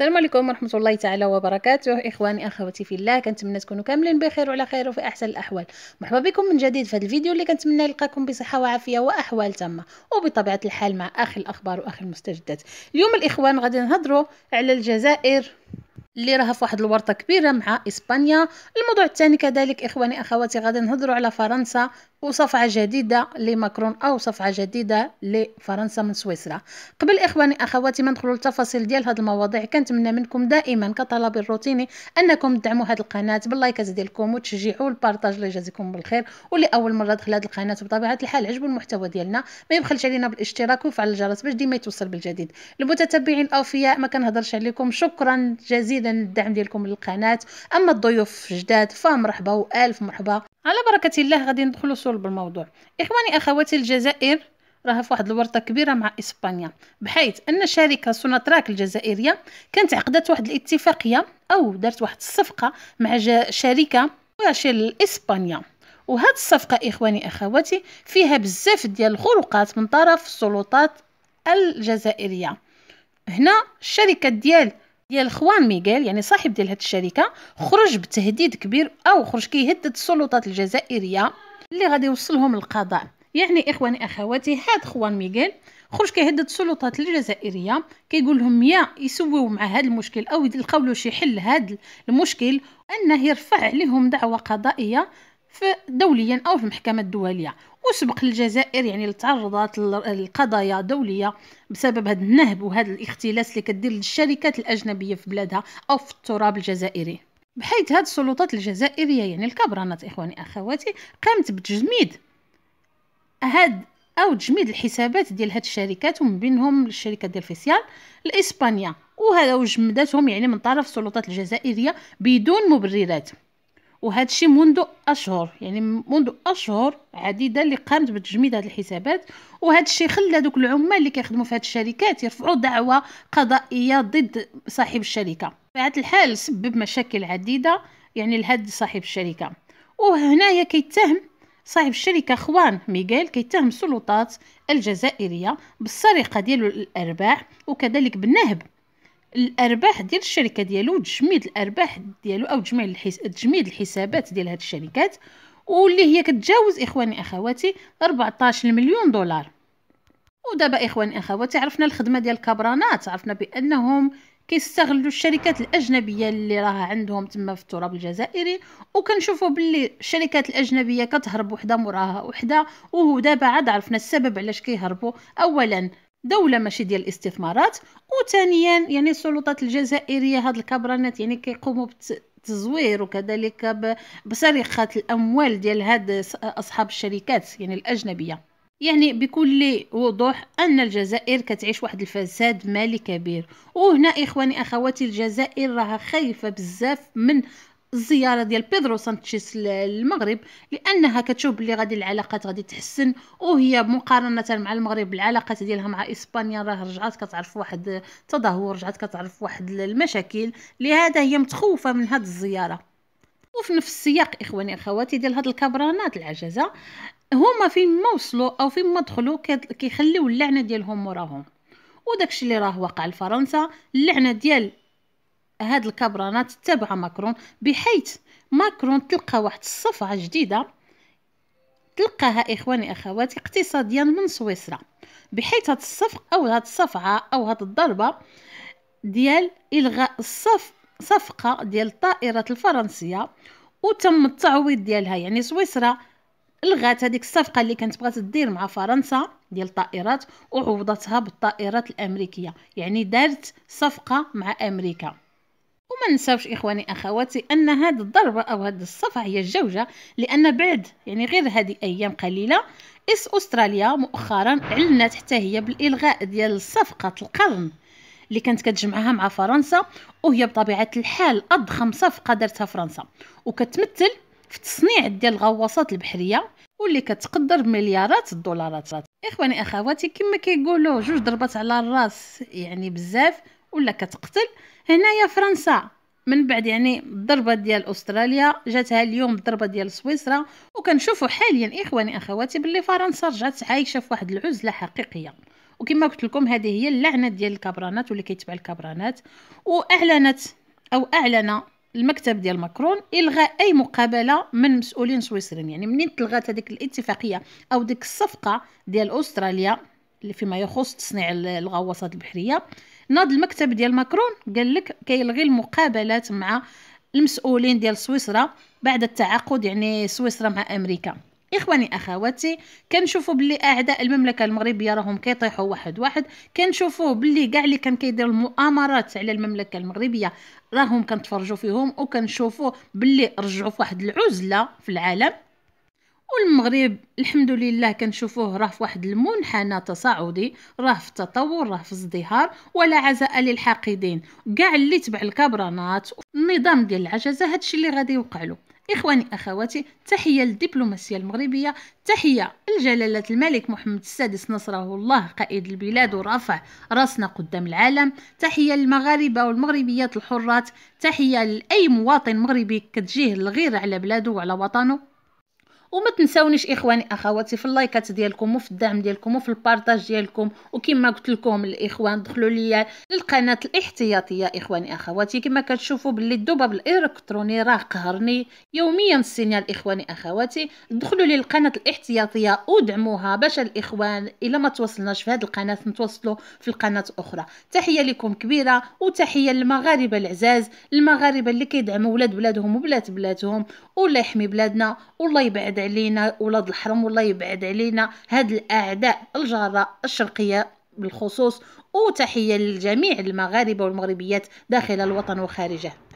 السلام عليكم ورحمة الله تعالى وبركاته إخواني أخواتي في الله كنتمنى تكونوا كاملين بخير وعلى خير وفي أحسن الأحوال مرحبا بكم من جديد في هذا الفيديو اللي كنتمنى يلقاكم بصحة وعافية وأحوال تامة وبطبيعة الحال مع أخي الأخبار وأخي المستجدات اليوم الإخوان غادي نهضروا على الجزائر اللي راها في واحد الورطه كبيره مع اسبانيا الموضوع الثاني كذلك اخواني اخواتي غادي نهضروا على فرنسا وصفعه جديده لماكرون او صفعه جديده لفرنسا من سويسرا قبل اخواني اخواتي ما ندخلوا للتفاصيل ديال هاد المواضيع كنتمنى منكم دائما كطلب الروتيني انكم تدعموا هاد القناه باللايكات ديالكم وتشجيعوا البارطاج اللي جازيكم بالخير واللي اول مره دخل هاد القناه بطبيعه الحال عجبو المحتوى ديالنا ما يبخلش علينا بالاشتراك ويفعل الجرس باش ديما يتوصل بالجديد المتتبعين الاوفياء ما كنهضرش عليكم شكرا جزيلا الدعم ديالكم للقناه اما الضيوف جداد فمرحبا والف مرحبا على بركه الله غادي ندخلوا صلب الموضوع اخواني اخواتي الجزائر راها في واحد الورطه كبيره مع اسبانيا بحيث ان شركه سوناتراك الجزائريه كانت عقدت واحد الاتفاقيه او دارت واحد الصفقه مع شركه ماشي اسبانيا وهاد الصفقه اخواني اخواتي فيها بزاف ديال الخروقات من طرف السلطات الجزائريه هنا الشركه ديال ديال خوان ميغيل يعني صاحب ديال هاد الشركه خرج بتهديد كبير او خرج كيهدد السلطات الجزائريه اللي غادي يوصلهم للقضاء يعني اخواني اخواتي هاد خوان ميغيل خرج كيهدد السلطات الجزائريه كيقول لهم يا يسويو مع هاد المشكل او يلقاو له شي حل هاد المشكل انه يرفع عليهم دعوه قضائيه دوليا أو في المحكمة الدولية وسبق الجزائر يعني تعرضت لقضايا دولية بسبب هذا النهب وهذا الاختلاس اللي كدير للشركات الأجنبية في بلادها أو في التراب الجزائري بحيث هاد السلطات الجزائرية يعني الكبرانات إخواني أخواتي قامت بتجميد هاد أو تجميد الحسابات ديال هاد الشركات ومن بينهم الشركة ديال فيسيال لإسبانيا وهذا وجمدتهم يعني من طرف السلطات الجزائرية بدون مبررات وهذا الشيء منذ اشهر يعني منذ اشهر عديده اللي قامت بتجميد هذه الحسابات وهذا الشيء خلى دوك العمال اللي كيخدموا في هذه الشركات يرفعوا دعوى قضائيه ضد صاحب الشركه فهاد الحال سبب مشاكل عديده يعني لهاد صاحب الشركه وهنايا كيتهم صاحب الشركه خوان ميغيل كيتهم السلطات الجزائريه بالسرقه ديال الارباح وكذلك بالنهب الارباح ديال الشركه ديالو تجميد الارباح ديالو او تجميع الحس... تجميد الحسابات ديال هاد الشركات واللي هي كتجاوز اخواني اخواتي 14 مليون دولار ودابا اخواني اخواتي عرفنا الخدمه ديال الكبرانات عرفنا بانهم كيستغلوا الشركات الاجنبيه اللي راها عندهم تما في التراب الجزائري وكنشوفوا باللي الشركات الاجنبيه كتهرب وحده موراها وحده ودابا دابا عاد عرفنا السبب علاش كيهربوا اولا دولة ماشي ديال الاستثمارات وثانيا يعني السلطات الجزائرية هاد الكبرانات يعني كيقوموا بالتزوير وكذلك بسرقة الأموال ديال هاد أصحاب الشركات يعني الأجنبية يعني بكل وضوح أن الجزائر كتعيش واحد الفساد مالي كبير وهنا إخواني أخواتي الجزائر راها خايفة بزاف من الزياره ديال بيدرو سانتشيس للمغرب لانها كتشوف بلي غادي العلاقات غادي تحسن وهي مقارنه مع المغرب العلاقات ديالها مع اسبانيا راه رجعات كتعرف واحد تدهور رجعات كتعرف واحد المشاكل لهذا هي متخوفه من هذه الزياره وفي نفس السياق اخواني اخواتي ديال هاد الكبرانات العجزه هما فين ما وصلوا او فين ما دخلوا كيخليو اللعنه ديالهم وراهم وداكشي اللي راه واقع لفرنسا اللعنه ديال هاد الكبرانات تابعة ماكرون بحيث ماكرون تلقى واحد الصفعة جديدة تلقاها إخواني أخواتي اقتصاديا من سويسرا بحيث هاد الصفق أو هاد الصفعة أو هاد الضربة ديال إلغاء الصف صفقة ديال الطائرات الفرنسية وتم التعويض ديالها يعني سويسرا لغات هذيك الصفقة اللي كانت بغات دير مع فرنسا ديال الطائرات وعوضتها بالطائرات الأمريكية يعني دارت صفقة مع أمريكا وما نساوش اخواني اخواتي ان هاد الضربه او هاد الصفعه هي الجوجه لان بعد يعني غير هذه ايام قليله اس استراليا مؤخرا اعلنت حتى هي بالالغاء ديال صفقه القرن اللي كانت كتجمعها مع فرنسا وهي بطبيعه الحال اضخم صفقه دارتها فرنسا وكتمثل في تصنيع ديال الغواصات البحريه واللي كتقدر بمليارات الدولارات اخواني اخواتي كما كيقولوا جوج ضربات على الراس يعني بزاف ولا كتقتل هنايا فرنسا من بعد يعني الضربه ديال استراليا جاتها اليوم الضربه ديال سويسرا وكنشوفوا حاليا اخواني اخواتي باللي فرنسا رجعت عايشه في واحد العزله حقيقيه وكما قلت لكم هذه هي اللعنه ديال الكبرانات واللي كيتبع الكبرانات واعلنت او اعلن المكتب ديال ماكرون الغاء اي مقابله من مسؤولين سويسريين يعني منين تلغات هذيك الاتفاقيه او ديك الصفقه ديال استراليا فيما يخص تصنيع الغواصات البحريه ناض المكتب ديال ماكرون قال لك كيلغي المقابلات مع المسؤولين ديال سويسرا بعد التعاقد يعني سويسرا مع امريكا اخواني اخواتي كنشوفوا بلي اعداء المملكه المغربيه راهم كيطيحوا واحد واحد كنشوفوا بلي كاع اللي كان كيدير المؤامرات على المملكه المغربيه راهم كنتفرجوا فيهم وكنشوفوا بلي رجعوا فواحد العزله في العالم والمغرب الحمد لله كنشوفوه راه في واحد المنحنى تصاعدي راه في تطور راه في ازدهار ولا عزاء للحاقدين كاع اللي تبع الكبرانات النظام ديال العجزه هادشي اللي غادي يوقع له اخواني اخواتي تحيه للدبلوماسيه المغربيه تحيه لجلاله الملك محمد السادس نصره الله قائد البلاد ورافع راسنا قدام العالم تحيه للمغاربه والمغربيات الحرات تحيه لاي مواطن مغربي كتجيه الغيره على بلاده وعلى وطنه وما تنساونيش اخواني اخواتي في اللايكات ديالكم وفي الدعم ديالكم وفي البارطاج ديالكم وكما قلت لكم الاخوان دخلوا ليا للقناه الاحتياطيه اخواني اخواتي كما كتشوفوا باللي الذباب الالكتروني راه قهرني يوميا السينيال اخواني اخواتي دخلوا لي القناه الاحتياطيه ودعموها باش الاخوان الا ما توصلناش في هذه القناه نتوصلوا في القناه اخرى تحيه لكم كبيره وتحيه للمغاربه العزاز المغاربه اللي كيدعموا ولاد بلادهم وبلاد بلادهم والله يحمي بلادنا والله يبعد يبعد علينا ولاد الحرم والله يبعد علينا هاد الاعداء الجاره الشرقيه بالخصوص وتحيه للجميع المغاربه والمغربيات داخل الوطن وخارجه